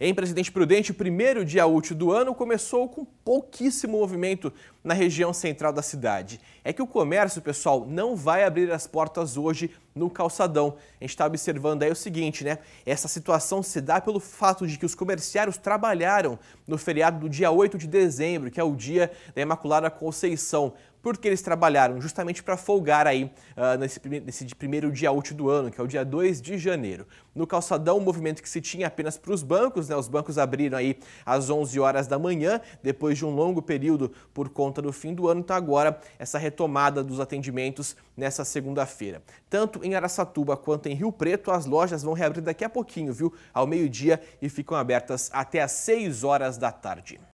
Em Presidente Prudente, o primeiro dia útil do ano começou com pouquíssimo movimento na região central da cidade. É que o comércio, pessoal, não vai abrir as portas hoje no calçadão. A gente está observando aí o seguinte, né? Essa situação se dá pelo fato de que os comerciários trabalharam no feriado do dia 8 de dezembro, que é o dia da Imaculada Conceição. Porque eles trabalharam justamente para folgar aí uh, nesse, primeiro, nesse primeiro dia útil do ano, que é o dia 2 de janeiro. No calçadão, o movimento que se tinha apenas para os bancos, né? Os bancos abriram aí às 11 horas da manhã, depois de um longo período por conta do fim do ano, então agora essa retomada dos atendimentos nessa segunda-feira. Tanto em Araçatuba quanto em Rio Preto, as lojas vão reabrir daqui a pouquinho, viu? Ao meio-dia e ficam abertas até às 6 horas da tarde.